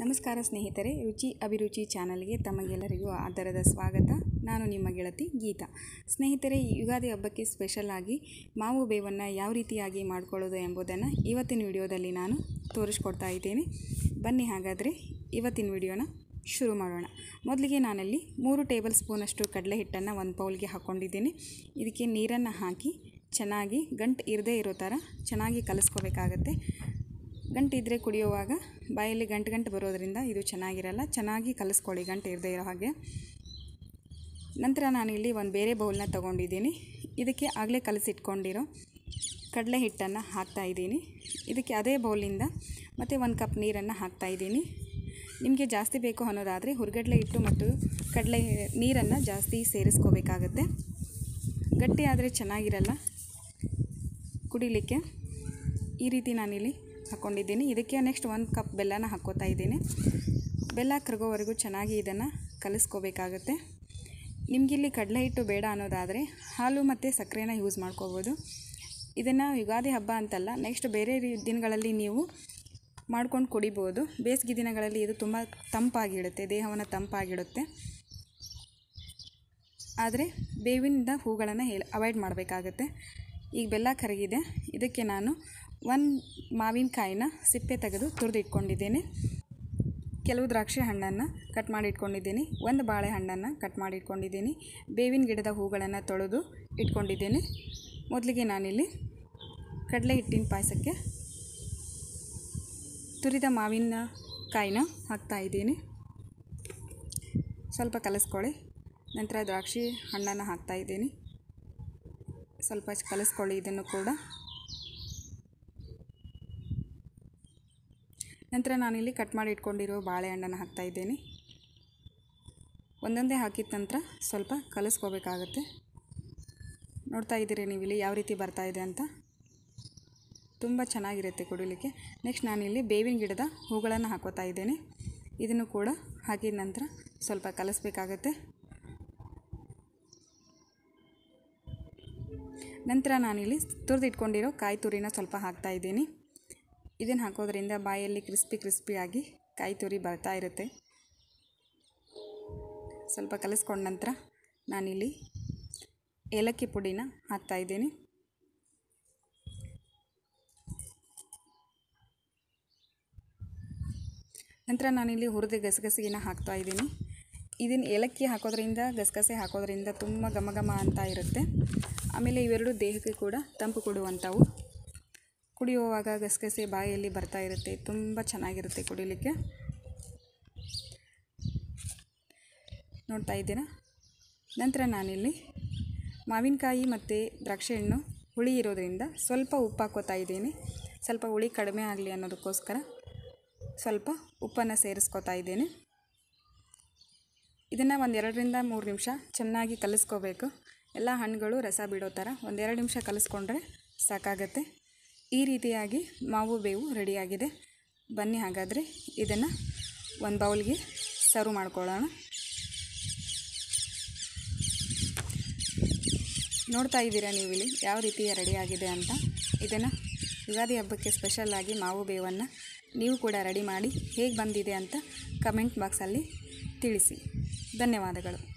ನಮಸ್ಕಾರ ಸ್ನೇಹಿತರೆ ರುಚಿ ಅಭಿರುಚಿ ಚಾನಲ್ಗೆ ತಮಗೆಲ್ಲರಿಗೂ ಆದರದ ಸ್ವಾಗತ ನಾನು ನಿಮ್ಮ ಗೆಳತಿ ಗೀತಾ ಸ್ನೇಹಿತರೆ ಯುಗಾದಿ ಹಬ್ಬಕ್ಕೆ ಸ್ಪೆಷಲ್ ಆಗಿ ಮಾವು ಬೇವನ್ನು ಯಾವ ರೀತಿಯಾಗಿ ಮಾಡ್ಕೊಳ್ಳೋದು ಎಂಬುದನ್ನು ಇವತ್ತಿನ ವಿಡಿಯೋದಲ್ಲಿ ನಾನು ತೋರಿಸ್ಕೊಡ್ತಾ ಇದ್ದೇನೆ ಬನ್ನಿ ಹಾಗಾದರೆ ಇವತ್ತಿನ ವಿಡಿಯೋನ ಶುರು ಮಾಡೋಣ ಮೊದಲಿಗೆ ನಾನಲ್ಲಿ ಮೂರು ಟೇಬಲ್ ಸ್ಪೂನಷ್ಟು ಕಡಲೆ ಹಿಟ್ಟನ್ನು ಒಂದು ಪೌಲ್ಗೆ ಹಾಕ್ಕೊಂಡಿದ್ದೀನಿ ಇದಕ್ಕೆ ನೀರನ್ನು ಹಾಕಿ ಚೆನ್ನಾಗಿ ಗಂಟು ಇರದೇ ಇರೋ ಥರ ಚೆನ್ನಾಗಿ ಕಲಿಸ್ಕೋಬೇಕಾಗತ್ತೆ ಗಂಟಿದ್ರೆ ಕುಡಿಯುವಾಗ ಬಾಯಲ್ಲಿ ಗಂಟು ಗಂಟು ಬರೋದರಿಂದ ಇದು ಚೆನ್ನಾಗಿರಲ್ಲ ಚೆನ್ನಾಗಿ ಕಲಿಸ್ಕೊಳ್ಳಿ ಗಂಟು ಇರದೇ ಇರೋ ಹಾಗೆ ನಂತರ ನಾನಿಲ್ಲಿ ಒಂದು ಬೇರೆ ಬೌಲ್ನ ತೊಗೊಂಡಿದ್ದೀನಿ ಇದಕ್ಕೆ ಆಗಲೇ ಕಲಸಿಟ್ಕೊಂಡಿರೋ ಕಡಲೆ ಹಿಟ್ಟನ್ನು ಹಾಕ್ತಾ ಇದ್ದೀನಿ ಇದಕ್ಕೆ ಅದೇ ಬೌಲಿಂದ ಮತ್ತು ಒಂದು ಕಪ್ ನೀರನ್ನು ಹಾಕ್ತಾ ಇದ್ದೀನಿ ನಿಮಗೆ ಜಾಸ್ತಿ ಬೇಕು ಅನ್ನೋದಾದರೆ ಹುರ್ಗಡ್ಲೆ ಹಿಟ್ಟು ಮತ್ತು ಕಡಲೆ ನೀರನ್ನು ಜಾಸ್ತಿ ಸೇರಿಸ್ಕೋಬೇಕಾಗತ್ತೆ ಗಟ್ಟಿ ಆದರೆ ಚೆನ್ನಾಗಿರಲ್ಲ ಕುಡಿಲಿಕ್ಕೆ ಈ ರೀತಿ ನಾನಿಲ್ಲಿ ಹಾಕ್ಕೊಂಡಿದ್ದೀನಿ ಇದಕ್ಕೆ ನೆಕ್ಸ್ಟ್ ಒಂದು ಕಪ್ ಬೆಲ್ಲನ ಹಾಕ್ಕೋತಾ ಇದ್ದೀನಿ ಬೆಲ್ಲ ಕರಗೋವರೆಗೂ ಚೆನ್ನಾಗಿ ಇದನ್ನು ಕಲಿಸ್ಕೋಬೇಕಾಗತ್ತೆ ನಿಮಗಿಲ್ಲಿ ಕಡಲೆ ಹಿಟ್ಟು ಬೇಡ ಅನ್ನೋದಾದರೆ ಹಾಲು ಮತ್ತು ಸಕ್ಕರೆನ ಯೂಸ್ ಮಾಡ್ಕೋಬೋದು ಇದನ್ನು ಯುಗಾದಿ ಹಬ್ಬ ಅಂತಲ್ಲ ನೆಕ್ಸ್ಟ್ ಬೇರೆ ದಿನಗಳಲ್ಲಿ ನೀವು ಮಾಡ್ಕೊಂಡು ಕುಡಿಬೋದು ಬೇಸಿಗೆ ದಿನಗಳಲ್ಲಿ ಇದು ತುಂಬ ತಂಪಾಗಿಡುತ್ತೆ ದೇಹವನ್ನು ತಂಪಾಗಿಡುತ್ತೆ ಆದರೆ ಬೇವಿನಿಂದ ಹೂಗಳನ್ನು ಅವಾಯ್ಡ್ ಮಾಡಬೇಕಾಗತ್ತೆ ಈಗ ಬೆಲ್ಲ ಕರಗಿದೆ ಇದಕ್ಕೆ ನಾನು ಒಂದು ಮಾವಿನಕಾಯಿನ ಸಿಪ್ಪೆ ತೆಗೆದು ತುರಿದಿಟ್ಕೊಂಡಿದ್ದೇನೆ ಕೆಲವು ದ್ರಾಕ್ಷಿ ಹಣ್ಣನ್ನು ಕಟ್ ಮಾಡಿ ಇಟ್ಕೊಂಡಿದ್ದೀನಿ ಒಂದು ಬಾಳೆಹಣ್ಣನ್ನು ಕಟ್ ಮಾಡಿ ಇಟ್ಕೊಂಡಿದ್ದೀನಿ ಬೇವಿನ ಗಿಡದ ಹೂಗಳನ್ನು ತೊಳೆದು ಇಟ್ಕೊಂಡಿದ್ದೇನೆ ಮೊದಲಿಗೆ ನಾನಿಲ್ಲಿ ಕಡಲೆ ಹಿಟ್ಟಿನ ಪಾಯಸಕ್ಕೆ ತುರಿದ ಮಾವಿನ ಕಾಯಿನ ಹಾಕ್ತಾ ಇದ್ದೀನಿ ಸ್ವಲ್ಪ ಕಲಿಸ್ಕೊಳ್ಳಿ ನಂತರ ದ್ರಾಕ್ಷಿ ಹಣ್ಣನ್ನು ಹಾಕ್ತಾ ಇದ್ದೀನಿ ಸ್ವಲ್ಪ ಕಲಿಸ್ಕೊಳ್ಳಿ ಇದನ್ನು ಕೂಡ ನಂತರ ನಾನಿಲ್ಲಿ ಕಟ್ ಮಾಡಿ ಇಟ್ಕೊಂಡಿರೋ ಬಾಳೆಹಣ್ಣನ್ನು ಹಾಕ್ತಾ ಇದ್ದೇನೆ ಒಂದೊಂದೇ ಹಾಕಿದ ನಂತರ ಸ್ವಲ್ಪ ಕಲಿಸ್ಕೋಬೇಕಾಗತ್ತೆ ನೋಡ್ತಾ ಇದ್ದೀರಿ ನೀವು ಇಲ್ಲಿ ಯಾವ ರೀತಿ ಬರ್ತಾ ಇದೆ ಅಂತ ತುಂಬ ಚೆನ್ನಾಗಿರುತ್ತೆ ಕುಡಿಲಿಕ್ಕೆ ನೆಕ್ಸ್ಟ್ ನಾನಿಲ್ಲಿ ಬೇವಿನ ಗಿಡದ ಹೂಗಳನ್ನು ಹಾಕೋತಾ ಇದ್ದೇನೆ ಇದನ್ನು ಕೂಡ ಹಾಕಿದ ನಂತರ ಸ್ವಲ್ಪ ಕಲಿಸ್ಬೇಕಾಗತ್ತೆ ನಂತರ ನಾನಿಲ್ಲಿ ತುರಿದಿಟ್ಕೊಂಡಿರೋ ಕಾಯಿ ತುರಿನ ಸ್ವಲ್ಪ ಹಾಕ್ತಾ ಇದ್ದೀನಿ ಇದನ್ನು ಹಾಕೋದ್ರಿಂದ ಬಾಯಲ್ಲಿ ಕ್ರಿಸ್ಪಿ ಕ್ರಿಸ್ಪಿಯಾಗಿ ಕಾಯಿ ತುರಿ ಬರ್ತಾ ಇರುತ್ತೆ ಸ್ವಲ್ಪ ಕಲಿಸ್ಕೊಂಡ ನಂತರ ನಾನಿಲ್ಲಿ ಏಲಕ್ಕಿ ಪುಡಿನ ಹಾಕ್ತಾಯಿದ್ದೀನಿ ನಂತರ ನಾನಿಲ್ಲಿ ಹುರಿದ ಗಸಗಸಿಗೆನ ಹಾಕ್ತಾ ಇದ್ದೀನಿ ಇದನ್ನು ಏಲಕ್ಕಿ ಹಾಕೋದ್ರಿಂದ ಗಸಗಸೆ ಹಾಕೋದ್ರಿಂದ ತುಂಬ ಘಮ ಘಮ ಅಂತ ಇರುತ್ತೆ ಆಮೇಲೆ ಇವೆರಡು ದೇಹಕ್ಕೆ ಕೂಡ ತಂಪು ಕೊಡುವಂಥವು ಕುಡಿಯುವಾಗ ಗಸಗಸೆ ಬಾಯಲ್ಲಿ ಬರ್ತಾ ಇರುತ್ತೆ ತುಂಬ ಚೆನ್ನಾಗಿರುತ್ತೆ ಕುಡಿಲಿಕ್ಕೆ ನೋಡ್ತಾ ಇದ್ದೀರಾ ನಂತರ ನಾನಿಲ್ಲಿ ಮಾವಿನಕಾಯಿ ಮತ್ತು ದ್ರಾಕ್ಷಿ ಹಣ್ಣು ಹುಳಿ ಇರೋದರಿಂದ ಸ್ವಲ್ಪ ಉಪ್ಪು ಹಾಕೋತಾ ಇದ್ದೀನಿ ಸ್ವಲ್ಪ ಹುಳಿ ಕಡಿಮೆ ಆಗಲಿ ಅನ್ನೋದಕ್ಕೋಸ್ಕರ ಸ್ವಲ್ಪ ಉಪ್ಪನ್ನು ಸೇರಿಸ್ಕೋತಾ ಇದ್ದೀನಿ ಇದನ್ನು ಒಂದೆರಡರಿಂದ ಮೂರು ನಿಮಿಷ ಚೆನ್ನಾಗಿ ಕಲಿಸ್ಕೋಬೇಕು ಎಲ್ಲ ಹಣ್ಣುಗಳು ರಸ ಬಿಡೋ ಥರ ಒಂದೆರಡು ನಿಮಿಷ ಕಲಿಸ್ಕೊಂಡ್ರೆ ಸಾಕಾಗತ್ತೆ ಈ ರೀತಿಯಾಗಿ ಮಾವು ಬೇವು ರೆಡಿಯಾಗಿದೆ ಬನ್ನಿ ಹಾಗಾದರೆ ಇದನ್ನು ಒಂದು ಬೌಲ್ಗೆ ಸರ್ವ್ ಮಾಡ್ಕೊಳ್ಳೋಣ ನೋಡ್ತಾ ಇದ್ದೀರಾ ನೀವು ಇಲ್ಲಿ ಯಾವ ರೀತಿಯ ರೆಡಿಯಾಗಿದೆ ಅಂತ ಇದನ್ನು ಯುಗಾದಿ ಹಬ್ಬಕ್ಕೆ ಸ್ಪೆಷಲ್ಲಾಗಿ ಮಾವು ಬೇವನ್ನು ನೀವು ಕೂಡ ರೆಡಿ ಮಾಡಿ ಹೇಗೆ ಬಂದಿದೆ ಅಂತ ಕಮೆಂಟ್ ಬಾಕ್ಸಲ್ಲಿ ತಿಳಿಸಿ ಧನ್ಯವಾದಗಳು